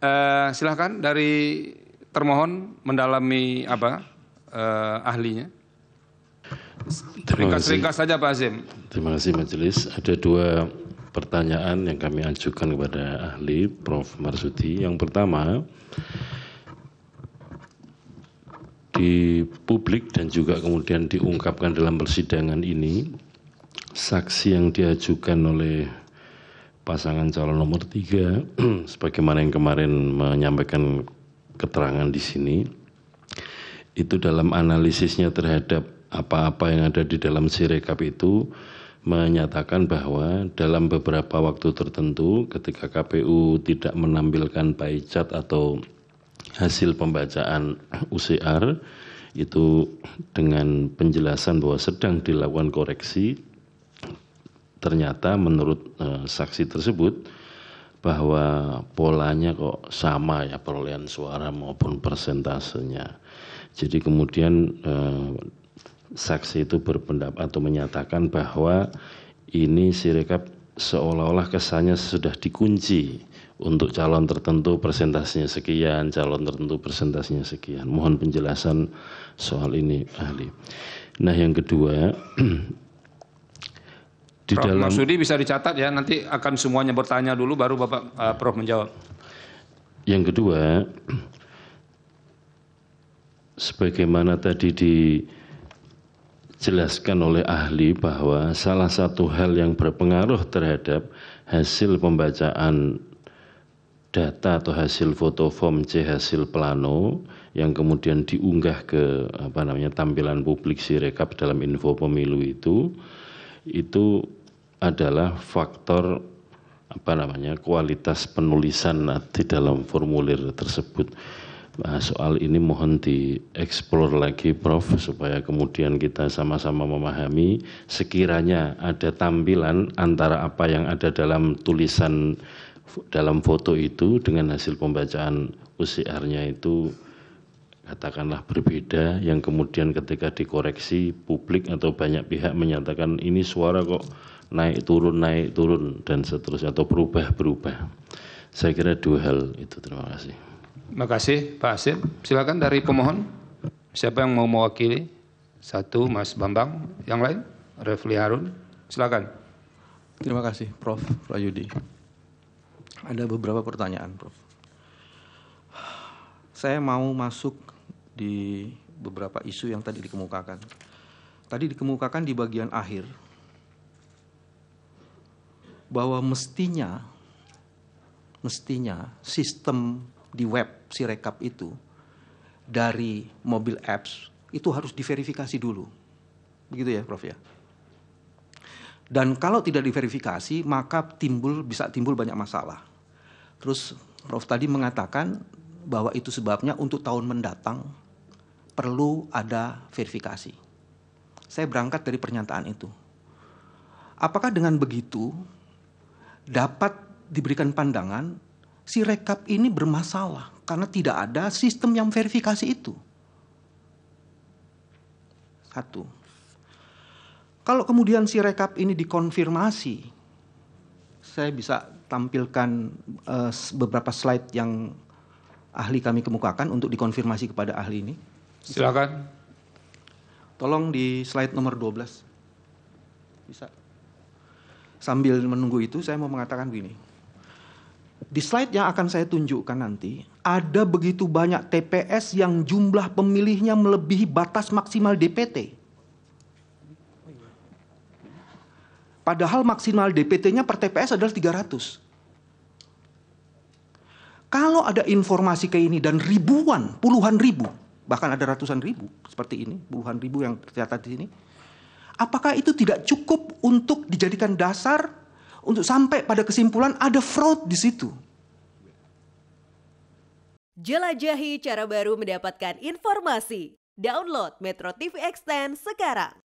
Uh, eh, silahkan dari termohon mendalami apa uh, ahlinya. Ringkas-ringkas saja Pak Azim. Terima kasih Majelis. Ada dua pertanyaan yang kami ajukan kepada ahli Prof. Marsudi. Yang pertama, di publik dan juga kemudian diungkapkan dalam persidangan ini, saksi yang diajukan oleh pasangan calon nomor tiga, sebagaimana yang kemarin menyampaikan keterangan di sini, itu dalam analisisnya terhadap apa-apa yang ada di dalam sirekap itu menyatakan bahwa dalam beberapa waktu tertentu ketika KPU tidak menampilkan by chat atau hasil pembacaan UCR itu dengan penjelasan bahwa sedang dilakukan koreksi ternyata menurut eh, saksi tersebut bahwa polanya kok sama ya perolehan suara maupun persentasenya. Jadi kemudian eh, saksi itu berpendapat atau menyatakan bahwa ini sirekap seolah-olah kesannya sudah dikunci untuk calon tertentu persentasenya sekian, calon tertentu persentasenya sekian. Mohon penjelasan soal ini ahli. Nah, yang kedua di Prof. dalam bisa dicatat ya nanti akan semuanya bertanya dulu baru Bapak uh, Prof menjawab. Yang kedua sebagaimana tadi dijelaskan oleh ahli bahwa salah satu hal yang berpengaruh terhadap hasil pembacaan data atau hasil foto form C hasil plano yang kemudian diunggah ke apa namanya tampilan publik si rekap dalam info pemilu itu itu adalah faktor apa namanya kualitas penulisan di dalam formulir tersebut. Nah, soal ini mohon dieksplor lagi Prof supaya kemudian kita sama-sama memahami sekiranya ada tampilan antara apa yang ada dalam tulisan dalam foto itu dengan hasil pembacaan UCR-nya itu katakanlah berbeda yang kemudian ketika dikoreksi publik atau banyak pihak menyatakan ini suara kok naik turun naik turun dan seterusnya atau berubah berubah. Saya kira dua hal itu. Terima kasih. Terima kasih Pak Asif. Silakan dari pemohon. Siapa yang mau mewakili? Satu Mas Bambang, yang lain Refli Harun. Silakan. Terima kasih Prof. Rayudi. Ada beberapa pertanyaan Prof. Saya mau masuk di beberapa isu yang tadi dikemukakan. Tadi dikemukakan di bagian akhir bahwa mestinya mestinya sistem di web si rekap itu dari mobil apps itu harus diverifikasi dulu. Begitu ya, Prof ya. Dan kalau tidak diverifikasi, maka timbul bisa timbul banyak masalah. Terus Prof tadi mengatakan bahwa itu sebabnya untuk tahun mendatang perlu ada verifikasi. Saya berangkat dari pernyataan itu. Apakah dengan begitu dapat diberikan pandangan si rekap ini bermasalah karena tidak ada sistem yang verifikasi itu? Satu. Kalau kemudian si rekap ini dikonfirmasi, saya bisa tampilkan uh, beberapa slide yang ahli kami kemukakan untuk dikonfirmasi kepada ahli ini Silakan. Tolong di slide nomor 12. Bisa. Sambil menunggu itu saya mau mengatakan begini. Di slide yang akan saya tunjukkan nanti, ada begitu banyak TPS yang jumlah pemilihnya melebihi batas maksimal DPT. Padahal maksimal DPT-nya per TPS adalah 300. Kalau ada informasi kayak ini dan ribuan, puluhan ribu, bahkan ada ratusan ribu seperti ini, puluhan ribu yang tercatat di sini. Apakah itu tidak cukup untuk dijadikan dasar untuk sampai pada kesimpulan ada fraud di situ? Jelajahi cara baru mendapatkan informasi. Download Metro TV Extend sekarang.